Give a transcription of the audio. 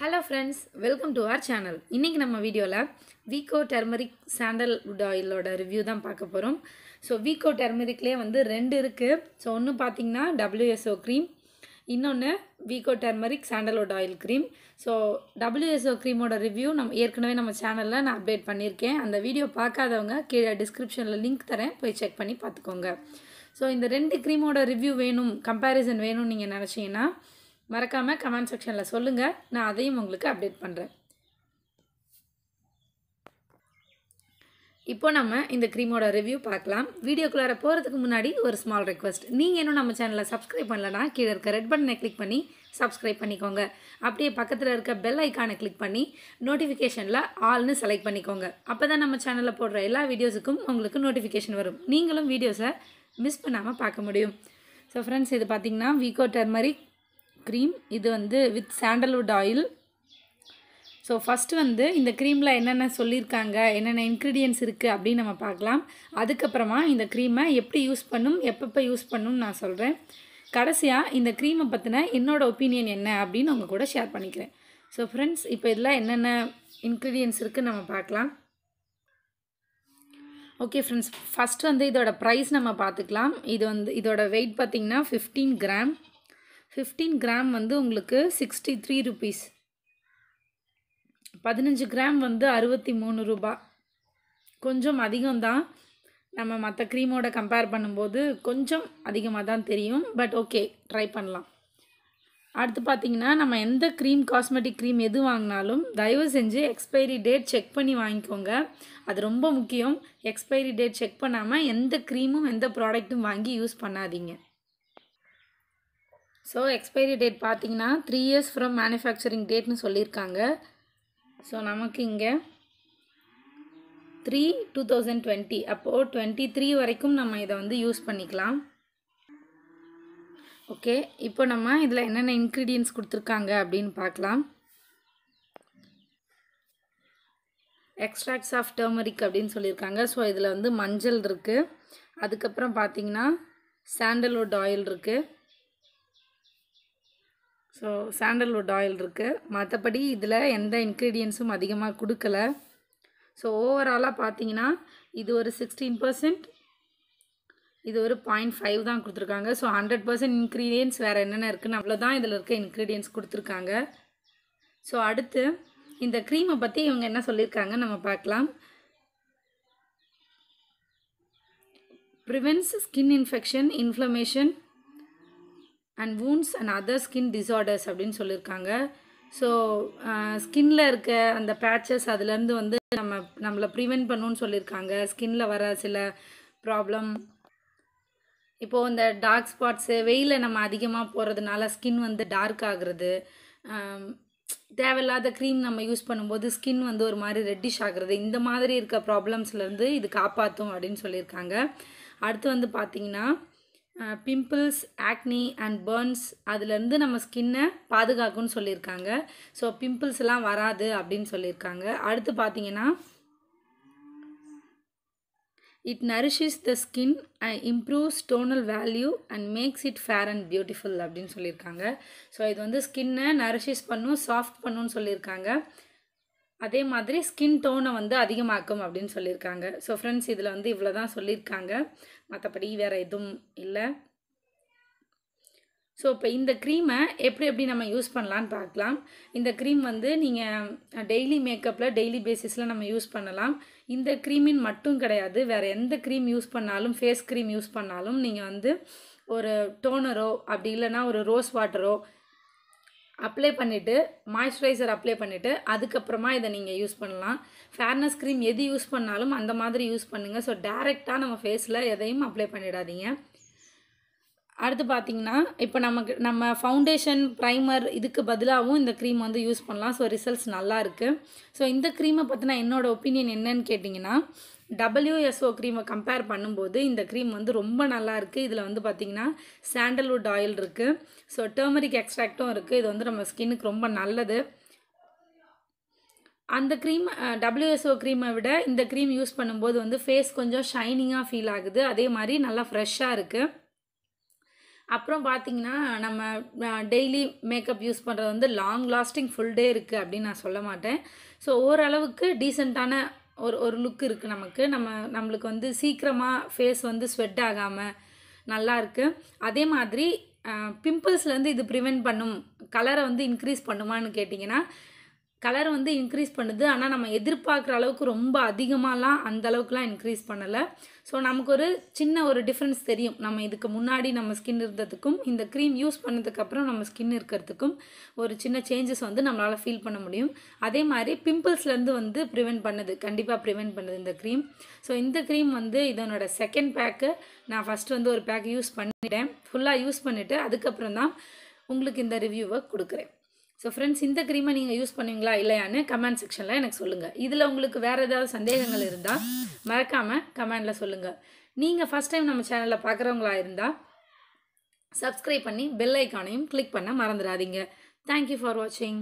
hello friends welcome to our channel இன்றைக்கி நம்ம வீடியோவில் வீக்கோ டர்மரிக் சாண்டல்வுட் ஆயிலோட ரிவ்யூ தான் பார்க்க போகிறோம் ஸோ வீக்கோ டர்மரிக்லேயே வந்து ரெண்டு இருக்குது ஸோ ஒன்று பார்த்திங்கன்னா டபிள்யூஎஸ்ஓ க்ரீம் இன்னொன்று Vicco turmeric sandalwood oil cream so WSO க்ரீமோட ரிவ்யூ நம்ம ஏற்கனவே நம்ம சேனலில் நான் அப்டேட் பண்ணியிருக்கேன் அந்த வீடியோ பார்க்காதவங்க கீழே டிஸ்கிரிப்ஷனில் லிங்க் தரேன் போய் செக் பண்ணி பார்த்துக்கோங்க ஸோ இந்த ரெண்டு க்ரீமோட ரிவ்யூ வேணும் கம்பேரிசன் வேணும்னு நீங்கள் நினச்சிங்கன்னா மறக்காமல் கமெண்ட் செக்ஷனில் சொல்லுங்கள் நான் அதையும் உங்களுக்கு அப்டேட் பண்ணுறேன் இப்போ நம்ம இந்த க்ரீமோட ரிவ்யூ பார்க்கலாம் வீடியோக்குள்ளார போகிறதுக்கு முன்னாடி ஒரு ஸ்மால் ரெக்வஸ்ட் நீங்கள் இன்னும் நம்ம சேனலை சப்ஸ்கிரைப் பண்ணலன்னா கீழே இருக்க ரெட் பட்டனை கிளிக் பண்ணி சப்ஸ்கிரைப் பண்ணிக்கோங்க அப்படியே பக்கத்தில் இருக்க பெல் ஐக்கானை கிளிக் பண்ணி நோட்டிஃபிகேஷனில் ஆல்னு செலக்ட் பண்ணிக்கோங்க அப்போ நம்ம சேனலில் போடுற எல்லா வீடியோஸுக்கும் உங்களுக்கு நோட்டிஃபிகேஷன் வரும் நீங்களும் வீடியோஸை மிஸ் பண்ணாமல் பார்க்க முடியும் ஸோ ஃப்ரெண்ட்ஸ் இது பார்த்திங்கன்னா வீகோ டர்மரிக் க்ரீம் இது வந்து with sandalwood oil so first வந்து இந்த க்ரீமில் என்னென்ன சொல்லியிருக்காங்க என்னென்ன இன்க்ரீடியன்ஸ் இருக்குது அப்படின்னு நம்ம பார்க்கலாம் அதுக்கப்புறமா இந்த க்ரீமை எப்படி யூஸ் பண்ணும் எப்பப்போ யூஸ் பண்ணும்னு நான் சொல்கிறேன் கடைசியாக இந்த க்ரீமை பற்றின என்னோடய ஒப்பீனியன் என்ன அப்படின்னு உங்கள் கூட ஷேர் பண்ணிக்கிறேன் ஸோ ஃப்ரெண்ட்ஸ் இப்போ இதில் என்னென்ன இன்க்ரீடியன்ஸ் இருக்குதுன்னு நம்ம பார்க்கலாம் ஓகே ஃப்ரெண்ட்ஸ் ஃபஸ்ட் வந்து இதோட ப்ரைஸ் நம்ம பார்த்துக்கலாம் இது வந்து இதோட வெயிட் பார்த்திங்கன்னா ஃபிஃப்டீன் கிராம் ஃபிஃப்டீன் கிராம் வந்து உங்களுக்கு சிக்ஸ்டி த்ரீ ருபீஸ் பதினஞ்சு கிராம் வந்து அறுபத்தி மூணு ரூபா கொஞ்சம் அதிகம்தான் நம்ம மற்ற க்ரீமோட கம்பேர் பண்ணும்போது கொஞ்சம் அதிகமாக தான் தெரியும் பட் ஓகே ட்ரை பண்ணலாம் அடுத்து பார்த்திங்கன்னா நம்ம எந்த க்ரீம் காஸ்மெட்டிக் க்ரீம் எது வாங்கினாலும் தயவு செஞ்சு எக்ஸ்பைரி டேட் செக் பண்ணி வாங்கிக்கோங்க அது ரொம்ப முக்கியம் எக்ஸ்பைரி டேட் செக் பண்ணாமல் எந்த க்ரீமும் எந்த ப்ராடக்ட்டும் வாங்கி யூஸ் பண்ணாதீங்க ஸோ எக்ஸ்பைரி டேட் பார்த்தீங்கன்னா த்ரீ இயர்ஸ் ஃப்ரம் மேனுஃபேக்சரிங் டேட்னு சொல்லியிருக்காங்க ஸோ நமக்கு இங்கே த்ரீ டூ தௌசண்ட் டுவெண்ட்டி அப்போது டுவெண்ட்டி த்ரீ வரைக்கும் நம்ம இதை வந்து யூஸ் பண்ணிக்கலாம் ஓகே இப்போ நம்ம இதில் என்னென்ன இன்க்ரீடியன்ஸ் கொடுத்துருக்காங்க அப்படின்னு பார்க்கலாம் எக்ஸ்ட்ராக்ட்ஸ் ஆஃப் டர்மரிக் அப்படின்னு சொல்லியிருக்காங்க ஸோ இதில் வந்து மஞ்சள் இருக்குது அதுக்கப்புறம் பார்த்தீங்கன்னா சாண்டல்வுட் ஆயில் இருக்குது ஸோ சாண்டல்வுட் ஆயில் இருக்குது மற்றபடி இதில் எந்த இன்க்ரீடியன்ஸும் அதிகமாக கொடுக்கல ஸோ ஓவராலாக பார்த்தீங்கன்னா இது ஒரு சிக்ஸ்டீன் பர்சன்ட் இது ஒரு பாயிண்ட் ஃபைவ் தான் கொடுத்துருக்காங்க ஸோ ஹண்ட்ரட் பர்சன்ட் இன்க்ரீடியன்ஸ் வேறு என்னென்ன இருக்குன்னு அவ்வளோ தான் இதில் இருக்க இன்க்ரீடியன்ஸ் கொடுத்துருக்காங்க ஸோ அடுத்து இந்த க்ரீமை பற்றி இவங்க என்ன சொல்லியிருக்காங்க நம்ம பார்க்கலாம் prevents skin infection inflammation and wounds and other skin disorders அப்படின்னு சொல்லியிருக்காங்க ஸோ ஸ்கின்ல uh, இருக்க அந்த பேச்சஸ் அதுலேருந்து வந்து நம்ம நம்மளை ப்ரிவெண்ட் பண்ணணும்னு சொல்லியிருக்காங்க ஸ்கின்ல வர சில ப்ராப்ளம் இப்போது இந்த டார்க் ஸ்பாட்ஸு வெயிலில் நம்ம அதிகமாக போகிறதுனால ஸ்கின் வந்து டார்க் ஆகுறது um, தேவையில்லாத க்ரீம் நம்ம யூஸ் பண்ணும்போது ஸ்கின் வந்து ஒரு மாதிரி ரெட்டிஷ் ஆகுறது இந்த மாதிரி இருக்க ப்ராப்ளம்ஸ்லேருந்து இது காப்பாற்றும் அப்படின்னு சொல்லியிருக்காங்க அடுத்து வந்து பார்த்திங்கன்னா பிம்பிள்ஸ் ஆக்னி அண்ட் பர்ன்ஸ் அதுலேருந்து நம்ம ஸ்கின்னை பாதுகாக்கும்னு சொல்லியிருக்காங்க ஸோ பிம்பிள்ஸ் எல்லாம் வராது அப்படின்னு சொல்லியிருக்காங்க அடுத்து பார்த்தீங்கன்னா it nourishes the skin and improves tonal value and makes it fair and beautiful அப்படின்னு சொல்லியிருக்காங்க ஸோ இது வந்து ஸ்கின்னை நரிஷிஸ் பண்ணும் சாஃப்ட் பண்ணுன்னு சொல்லியிருக்காங்க அதே மாதிரி ஸ்கின் டோனை வந்து அதிகமாக்கும் அப்படின்னு சொல்லியிருக்காங்க ஸோ ஃப்ரெண்ட்ஸ் இதில் வந்து இவ்வளோ தான் சொல்லியிருக்காங்க மற்றபடி வேறு எதுவும் இல்லை ஸோ இப்போ இந்த க்ரீமை எப்படி எப்படி நம்ம யூஸ் பண்ணலான்னு பார்க்கலாம் இந்த க்ரீம் வந்து நீங்கள் டெய்லி மேக்கப்பில் டெய்லி பேசிஸில் நம்ம யூஸ் பண்ணலாம் இந்த க்ரீமின் மட்டும் கிடையாது வேறு எந்த க்ரீம் யூஸ் பண்ணாலும் ஃபேஸ் க்ரீம் யூஸ் பண்ணாலும் நீங்கள் வந்து ஒரு டோனரோ அப்படி இல்லைனா ஒரு ரோஸ் வாட்டரோ அப்ளை பண்ணிவிட்டு மாய்ஸ்சரைசர் அப்ளை பண்ணிவிட்டு அதுக்கப்புறமா இதை நீங்கள் யூஸ் பண்ணலாம் ஃபேர்னஸ் க்ரீம் எது யூஸ் பண்ணாலும் அந்த மாதிரி யூஸ் பண்ணுங்கள் ஸோ டேரெக்டாக நம்ம ஃபேஸில் எதையும் அப்ளை பண்ணிடாதீங்க அடுத்து பார்த்தீங்கன்னா இப்போ நமக்கு நம்ம ஃபவுண்டேஷன் ப்ரைமர் இதுக்கு பதிலாகவும் இந்த க்ரீம் வந்து யூஸ் பண்ணலாம் ஸோ ரிசல்ட்ஸ் நல்லா இருக்குது ஸோ இந்த க்ரீமை பற்றின என்னோடய ஒப்பீனியன் என்னன்னு கேட்டிங்கன்னா டபிள்யூஎஸ்ஓ க்ரீமை கம்பேர் பண்ணும்போது இந்த க்ரீம் வந்து ரொம்ப நல்லா இதில் வந்து பார்த்திங்கன்னா சாண்டல்வுட் ஆயில் இருக்குது ஸோ டர்மரிக் எக்ஸ்ட்ராக்டும் இருக்குது இது வந்து நம்ம ஸ்கின்னுக்கு ரொம்ப நல்லது அந்த க்ரீம் டபிள்யூஎஸ்ஓ க்ரீமை விட இந்த க்ரீம் யூஸ் பண்ணும்போது வந்து ஃபேஸ் கொஞ்சம் ஷைனிங்காக ஃபீல் ஆகுது அதே மாதிரி நல்லா ஃப்ரெஷ்ஷாக இருக்குது அப்புறம் பார்த்திங்கன்னா நம்ம டெய்லி மேக்கப் யூஸ் பண்ணுறது வந்து லாங் லாஸ்டிங் ஃபுல் டே இருக்குது அப்படின்னு நான் சொல்ல மாட்டேன் ஸோ ஓரளவுக்கு டீசெண்டான ஒரு ஒரு லுக் இருக்குது நமக்கு நம்ம நம்மளுக்கு வந்து சீக்கிரமாக ஃபேஸ் வந்து ஸ்வெட் ஆகாமல் நல்லா இருக்குது அதே மாதிரி பிம்பிள்ஸ்லேருந்து இது ப்ரிவெண்ட் பண்ணும் கலரை வந்து இன்க்ரீஸ் பண்ணுமான்னு கேட்டிங்கன்னா கலர் வந்து இன்க்ரீஸ் பண்ணுது ஆனால் நம்ம எதிர்பார்க்குற அளவுக்கு ரொம்ப அதிகமாகலாம் அந்த அளவுக்குலாம் இன்க்ரீஸ் பண்ணலை ஸோ நமக்கு ஒரு சின்ன ஒரு டிஃப்ரென்ஸ் தெரியும் நம்ம இதுக்கு முன்னாடி நம்ம ஸ்கின் இருந்ததுக்கும் இந்த க்ரீம் யூஸ் பண்ணதுக்கப்புறம் நம்ம ஸ்கின் இருக்கிறதுக்கும் ஒரு சின்ன சேஞ்சஸ் வந்து நம்மளால் ஃபீல் பண்ண முடியும் அதே மாதிரி பிம்பிள்ஸ்லேருந்து வந்து ப்ரிவெண்ட் பண்ணுது கண்டிப்பாக ப்ரிவெண்ட் பண்ணுது இந்த க்ரீம் ஸோ இந்த க்ரீம் வந்து இதனோட செகண்ட் பேக்கு நான் ஃபஸ்ட்டு வந்து ஒரு பேக் யூஸ் பண்ணிட்டேன் ஃபுல்லாக யூஸ் பண்ணிவிட்டு அதுக்கப்புறம் தான் உங்களுக்கு இந்த ரிவ்யூவை கொடுக்குறேன் ஸோ ஃப்ரெண்ட்ஸ் இந்த க்ரீமை நீங்கள் யூஸ் பண்ணுவீங்களா இல்லையான்னு கமெண்ட் செக்ஷனில் எனக்கு சொல்லுங்கள் இதில் உங்களுக்கு வேறு ஏதாவது சந்தேகங்கள் இருந்தால் மறக்காமல் கமெண்டில் சொல்லுங்கள் நீங்கள் ஃபஸ்ட் டைம் நம்ம சேனலில் பார்க்குறவங்களா இருந்தால் சப்ஸ்கிரைப் பண்ணி பெல் ஐக்கானையும் கிளிக் பண்ண மறந்துடாதீங்க தேங்க்யூ ஃபார் வாட்சிங்